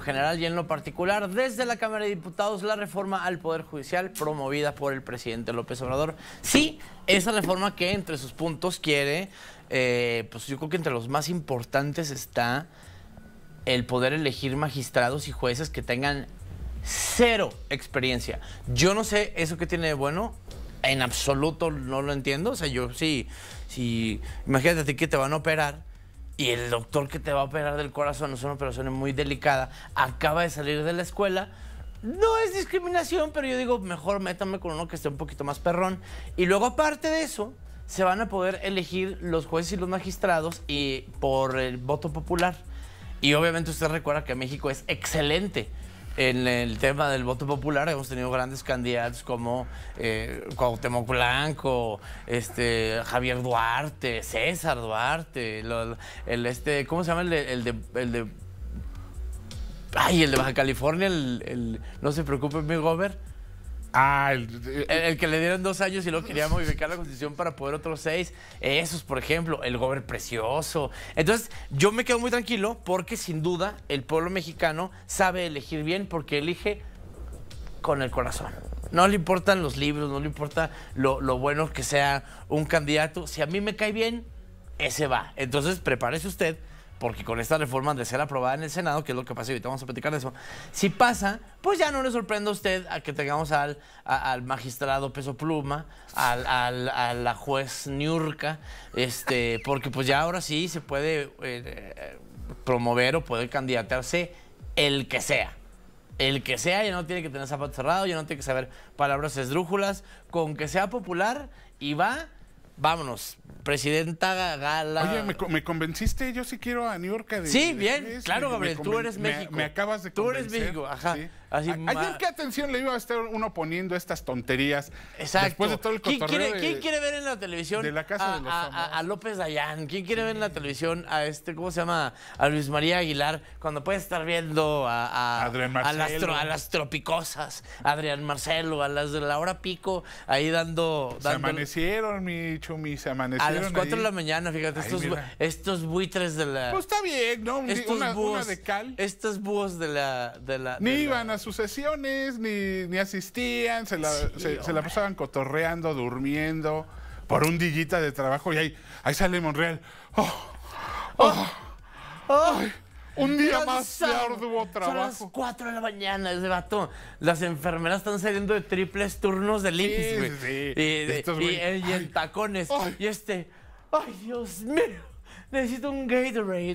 general y en lo particular, desde la Cámara de Diputados, la reforma al Poder Judicial promovida por el presidente López Obrador. Sí, esa reforma que entre sus puntos quiere, eh, pues yo creo que entre los más importantes está el poder elegir magistrados y jueces que tengan cero experiencia. Yo no sé eso que tiene de bueno, en absoluto no lo entiendo. O sea, yo sí, sí, imagínate que te van a operar y el doctor que te va a operar del corazón, es una operación muy delicada, acaba de salir de la escuela, no es discriminación, pero yo digo, mejor métame con uno que esté un poquito más perrón. Y luego, aparte de eso, se van a poder elegir los jueces y los magistrados y por el voto popular. Y obviamente usted recuerda que México es excelente en el tema del voto popular hemos tenido grandes candidatos como eh, Cuauhtémoc Blanco, este, Javier Duarte, César Duarte, el, este, ¿cómo se llama? El de, el de, ay, el de Baja California, no se preocupe, mi gober. Ah, el, que le dieron dos años y luego quería modificar la constitución para poder otros seis. Esos, por ejemplo, el gober precioso. Entonces, yo me quedo muy tranquilo porque sin duda el pueblo mexicano sabe elegir bien porque elige con el corazón. No le importan los libros, no le importa lo, lo bueno que sea un candidato. Si a mí me cae bien, ese va. Entonces, prepárese usted porque con esta reforma de ser aprobada en el Senado, que es lo que pasa, ahorita vamos a platicar de eso, si pasa, pues ya no le sorprende a usted a que tengamos al, al magistrado Peso Pluma, a la juez Niurka, este, porque pues ya ahora sí se puede eh, eh, promover o poder candidatarse el que sea el que sea, ya no tiene que tener zapatos cerrados, ya no tiene que saber palabras esdrújulas, con que sea popular y va Vámonos, presidenta Gala. Oye, me, me, convenciste, yo sí quiero a New York. sí, bien, claro, Gabriel, tú eres México. Me, acabas de convencer. Tú eres México, ajá. ayer qué atención le iba a estar uno poniendo estas tonterías. Exacto. Después de todo el ¿Quién quiere, ¿Quién quiere ver en la televisión? De la casa a, de los López Dayán. ¿Quién quiere ver en la televisión a este, ¿cómo se llama? A Luis María Aguilar, cuando puede estar viendo a, Adrián Marcelo. a, las, tropicosas, Adrián Marcelo, a las de la hora pico, ahí dando. Se amanecieron, mi a las 4 de la mañana, fíjate, estos, buitres de la. Pues está bien, ¿no? Estos una, búhos, de cal. de la. De la ni iban a sus sesiones, ni, ni asistían, se la, pasaban cotorreando, durmiendo, por un dillita de trabajo y ahí, ahí sale Monreal. ¡Oh! ¡Oh! ¡Oh! oh. Un día más de arduo trabajo. Son las 4 de la mañana ese vato. Las enfermeras están saliendo de triples turnos de limpio. güey. Sí, sí. Y, en tacones. Y este, ay, Dios mío. Necesito un Gatorade.